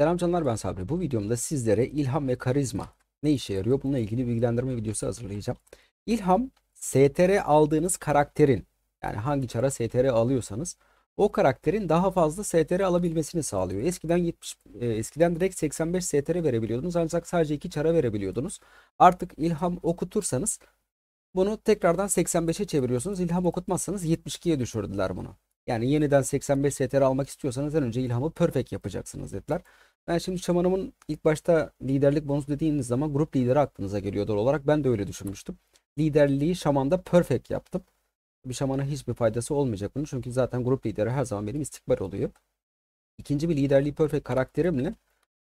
Selam canlar ben Sabri. Bu videomda sizlere ilham ve karizma ne işe yarıyor bununla ilgili bilgilendirme videosu hazırlayacağım. İlham STR aldığınız karakterin yani hangi çara STR alıyorsanız o karakterin daha fazla STR alabilmesini sağlıyor. Eskiden 70 e, eskiden direkt 85 STR verebiliyordunuz ancak sadece 2 çara verebiliyordunuz. Artık ilham okutursanız bunu tekrardan 85'e çeviriyorsunuz. İlham okutmazsanız 72'ye düşürdüler bunu. Yani yeniden 85 STR almak istiyorsanız en önce ilhamı perfect yapacaksınız dediler. Ben şimdi şamanımın ilk başta liderlik bonus dediğiniz zaman grup lideri aklınıza geliyor doğal olarak. Ben de öyle düşünmüştüm. Liderliği şamanda perfect yaptım. Bir şamana hiçbir faydası olmayacak bunun. Çünkü zaten grup lideri her zaman benim istikbar oluyor. İkinci bir liderliği perfect karakterimle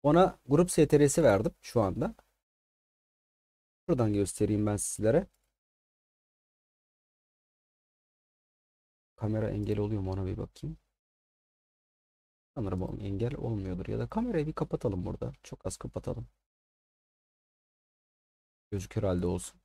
ona grup STR'si verdim şu anda. Buradan göstereyim ben sizlere. Kamera engel oluyor mu ona bir bakayım. Sanırım engel olmuyordur. Ya da kamerayı bir kapatalım burada. Çok az kapatalım. Gözükür halde olsun.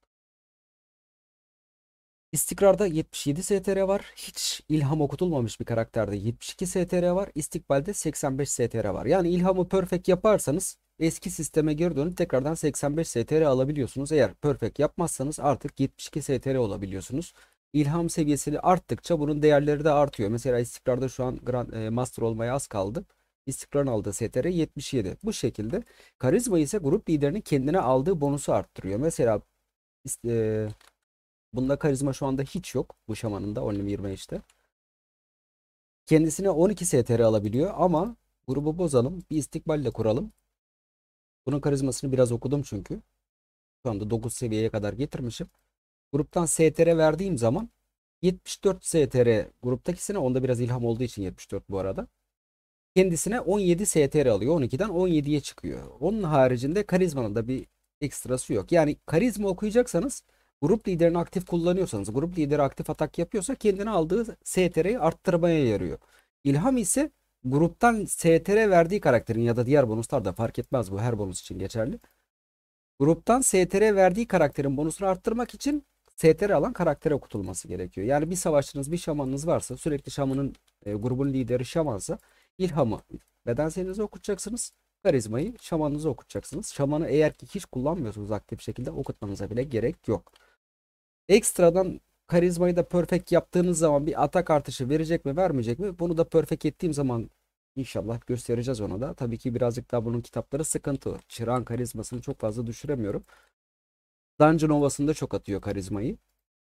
İstikrarda 77 STR var. Hiç ilham okutulmamış bir karakterde 72 STR var. İstikbalde 85 STR var. Yani ilhamı perfect yaparsanız eski sisteme geri dönüp tekrardan 85 STR alabiliyorsunuz. Eğer perfect yapmazsanız artık 72 STR olabiliyorsunuz ilham seviyesini arttıkça bunun değerleri de artıyor. Mesela istikrarda şu an grand, e, master olmaya az kaldı. İstikrarın aldığı STR 77. Bu şekilde karizma ise grup liderinin kendine aldığı bonusu arttırıyor. Mesela e, bunda karizma şu anda hiç yok bu şamanında Onlim 25'te. Kendisine 12 STR alabiliyor ama grubu bozalım bir istikballe kuralım. Bunun karizmasını biraz okudum çünkü. Şu anda 9 seviyeye kadar getirmişim. Gruptan STR verdiğim zaman 74 STR gruptakisine onda biraz ilham olduğu için 74 bu arada. Kendisine 17 STR alıyor. 12'den 17'ye çıkıyor. Onun haricinde karizmanın da bir ekstrası yok. Yani karizma okuyacaksanız grup liderini aktif kullanıyorsanız, grup lideri aktif atak yapıyorsa kendine aldığı STR'yi arttırmaya yarıyor. İlham ise gruptan STR verdiği karakterin ya da diğer bonuslar da fark etmez bu her bonus için geçerli. Gruptan STR verdiği karakterin bonusunu arttırmak için STR alan karaktere okutulması gerekiyor. Yani bir savaşçınız, bir şamanınız varsa, sürekli şamanın e, grubun lideri şamansa ilhamı bedenselinize okutacaksınız. Karizmayı şamanınıza okutacaksınız. Şamanı eğer ki hiç kullanmıyorsunuz aktif şekilde okutmanıza bile gerek yok. Ekstradan karizmayı da perfect yaptığınız zaman bir atak artışı verecek mi vermeyecek mi? Bunu da perfect ettiğim zaman inşallah göstereceğiz ona da. Tabii ki birazcık daha bunun kitapları sıkıntı. Çırağın karizmasını çok fazla düşüremiyorum. Dungeon Ovası'nda çok atıyor karizmayı.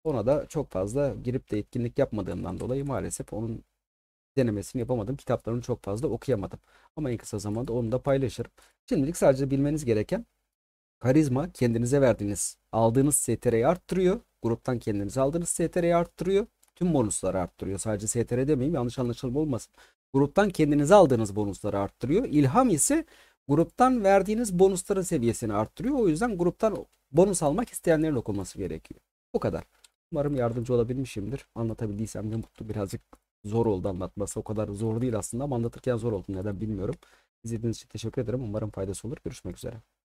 Ona da çok fazla girip de etkinlik yapmadığından dolayı maalesef onun denemesini yapamadım. Kitaplarını çok fazla okuyamadım. Ama en kısa zamanda onu da paylaşırım. Şimdilik sadece bilmeniz gereken karizma kendinize verdiğiniz, aldığınız STR'yi arttırıyor. Gruptan kendinize aldığınız STR'yi arttırıyor. Tüm bonusları arttırıyor. Sadece STR demeyeyim yanlış anlaşılma olmasın. Gruptan kendinize aldığınız bonusları arttırıyor. İlham ise gruptan verdiğiniz bonusların seviyesini arttırıyor. O yüzden gruptan bonus almak isteyenlerin okunması gerekiyor. Bu kadar. Umarım yardımcı olabilmişimdir. Anlatabildiysem de mutlu birazcık zor oldu anlatması. O kadar zor değil aslında ama anlatırken zor oldu. Neden bilmiyorum. İzlediğiniz için teşekkür ederim. Umarım faydası olur. Görüşmek üzere.